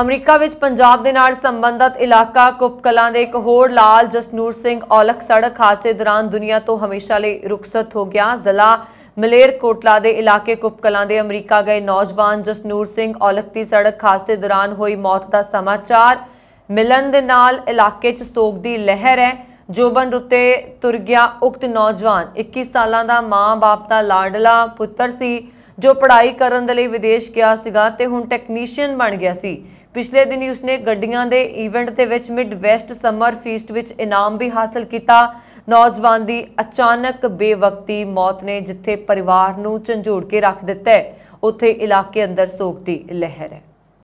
America ਵਿੱਚ ਪੰਜਾਬ ਦੇ ਨਾਲ ਸੰਬੰਧਤ ਇਲਾਕਾ ਕੁਪਕਲਾਂ ਦੇ ਇੱਕ ਹੋਰ ਲਾਲ ਜਸਨੂਰ ਸਿੰਘ ਔਲਖ ਸੜਕ ਹਾਦਸੇ ਦੌਰਾਨ ਦੁਨੀਆ ਤੋਂ ਹਮੇਸ਼ਾ ਲਈ ਰੁਖਸਤ ਹੋ ਗਿਆ ਜ਼ਿਲ੍ਹਾ ਮਲੇਰ ਕੋਟਲਾ ਦੇ ਇਲਾਕੇ ਕੁਪਕਲਾਂ ਦੇ ਅਮਰੀਕਾ ਗਏ ਨੌਜਵਾਨ ਜਸਨੂਰ ਸਿੰਘ ਔਲਕ ਦੀ ਸੜਕ ਹਾਦਸੇ ਦੌਰਾਨ ਹੋਈ ਮੌਤ ਦਾ ਸਮਾਚਾਰ ਮਿਲਣ ਦੇ ਨਾਲ ਇਲਾਕੇ 'ਚ ਸੋਗ ਦੀ ਲਹਿਰ ਹੈ ਜੋਬਨ ਰੁੱਤੇ ਤੁਰ ਗਿਆ ਉਕਤ ਨੌਜਵਾਨ 21 ਸਾਲਾਂ ਦਾ ਮਾਂ-ਬਾਪ ਦਾ ਲਾਡਲਾ ਪੁੱਤਰ ਸੀ ਜੋ ਪੜ੍ਹਾਈ ਕਰਨ ਦੇ ਲਈ ਵਿਦੇਸ਼ ਗਿਆ ਸੀਗਾ ਤੇ ਹੁਣ ਟੈਕਨੀਸ਼ੀਅਨ ਬਣ ਗਿਆ ਸੀ ਪਿਛਲੇ ਦਿਨੀ ਉਸਨੇ ਗੱਡੀਆਂ ਦੇ ਇਵੈਂਟ ਦੇ ਵਿੱਚ ਮਿਡ ਵੈਸਟ ਸਮਰ ਫੀਸਟ ਵਿੱਚ ਇਨਾਮ ਵੀ ਹਾਸਲ ਕੀਤਾ ਨੌਜਵਾਨ ਦੀ ਅਚਾਨਕ ਬੇਵਕਤੀ ਮੌਤ ਨੇ ਜਿੱਥੇ ਪਰਿਵਾਰ ਨੂੰ ਝੰਜੋੜ ਕੇ ਰੱਖ ਦਿੱਤਾ ਹੈ ਉੱਥੇ ਇਲਾਕੇ ਅੰਦਰ ਸੋਗ ਦੀ ਲਹਿਰ ਹੈ